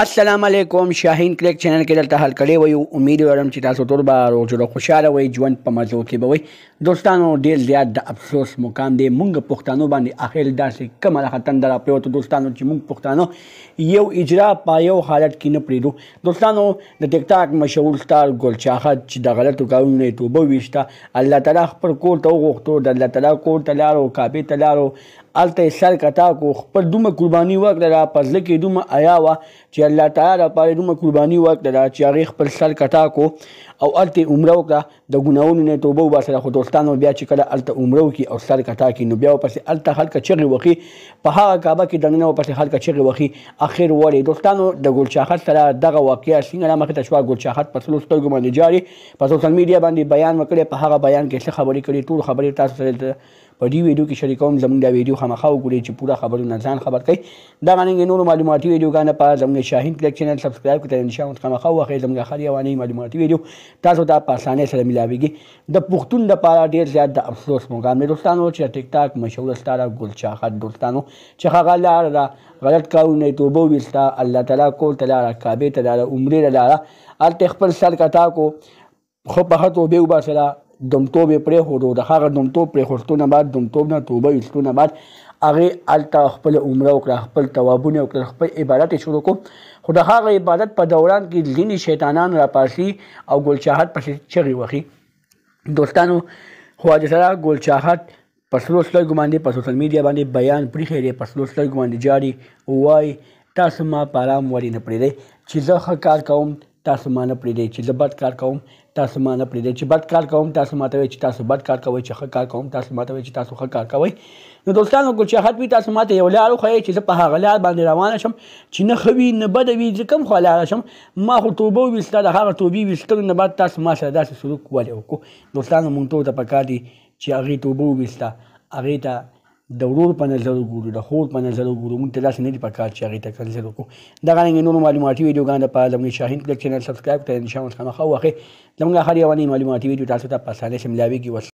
السلام علیکم شاهین کلیک چینل کې دلته حل کړی وي امید لرم چې تاسو ټول به روزو خوشاله وي ژوند په مزو کې به وي دوستانو ډیر زیات د افسوس مقام دی مونږ پښتانو باندې اخر داسې کومه خطر درا پروت دوستانو چې مونږ پښتانو یو اجرا په یو حالت کې نه پریدو دوستانو د ټیک ټاک مشهور ستار ګل شاهد چې د غلطو کارونو نه توبه ویشته الله تعالی خپل کور ته وغوښتو د الله تعالی کور ته لارو کعبه ته لارو الته سر کتا کو خپل دومره قرباني وکړه را پزله کې دومره آیا وا چې الله تعالی را پاره دومره قرباني وکړه چې هغه خپل سر کتا کو او الته عمره وکړه د ګناونو نه توبه وباسه خو دوستانو بیا چې کله الته عمره وکي او سر کتا کې نو بیا پسې الته خلک چغي وخی په هغه کعبه کې دنګنه پسې خلک چغي وخی اخر وړي دوستانو د ګلچاخت سره دغه واقعیا څنګه نامه ته شوا ګلچاخت په څلور سترګو باندې جاري په سوشل میډیا باندې بیان وکړي په هغه بیان کې څه خبرې کړي ټول خبرې تاسو سره په دې ویډیو کې شریکوم زموږ دا ویډیو خامخا وګورئ چې پوره خبرونه ځان خبر کړئ دا غننګ نور معلوماتي ویډیوګانې په زموږ شاهین کلک چینل سبسکرایب کړئ ان شاء الله خامخا واخې زموږ خالي وانی معلوماتي ویډیو تاسو ته په اسانۍ سره ملاويږي د پښتون د پاره ډیر زیات د افسوس مقام نه دوستانو چې ټیک ټاک مشهور ستاره ګل شاخت دوستانو چې هغه لار را غلط کارونه توبه وستا الله تعالی کول تعالی کعبه تعالی عمره تعالی الته خپل سر کټا کو خو په هټو به وباسلا دمتوب پرې هورو د هغه دمتوب پرې خورتونه بعد دمتوب نه توبه ایستونه بعد هغه الته خپل عمره او خپل توابونه او خپل عبادت شروع کو خو د هغه عبادت په دوران کې ځینې شیطانان را پاسي او ګلچاحت پسې چغي وخی دوستانو خواجه سره ګلچاحت پسلو سترګو باندې په سوشل میډیا باندې بیان پرې خیره پسلو سترګو باندې جاری وای تاسو ما پارام وری نه پرې چې زه ښه کار کوم تاسو ما نه پریږدئ چې زه بد کار کوم تاسو ما نه پریږدئ چې بد کار کوم تاسو ما ته وایي چې تاسو بد کار کوئ چې ښه کار کوم تاسو ما ته وایي چې تاسو ښه کار کوئ نو دوستانو ګل شاهد وي تاسو ما ته یو لار وښیئ چې زه په هغه لار باندې روانه شم چې نه ښه وي نه بده وي زه کوم خوا لاره شم ما خو توبه وویسته د هغه توبې ویستلو نه بعد تاسو ما سره داسې سلوک ولې وکړو دوستانو مونږ ته پکار دي چې هغې توبه وویسته هغې ته د ورور په نظر وګورو د خور په نظر وګورو موږ ته داسې نه دي پکار چې هغې ته کنسل وکړو دغه رنګې نورو معلوماتي ویډیوګانو لپاره زموږ شاهین کلک چینل سبسکرایب کړئ انشاءالله خامخا وواخئ زموږ اخر یوانۍ معلوماتي ویډیو تاسو ته په اسانۍ سره ملاویږي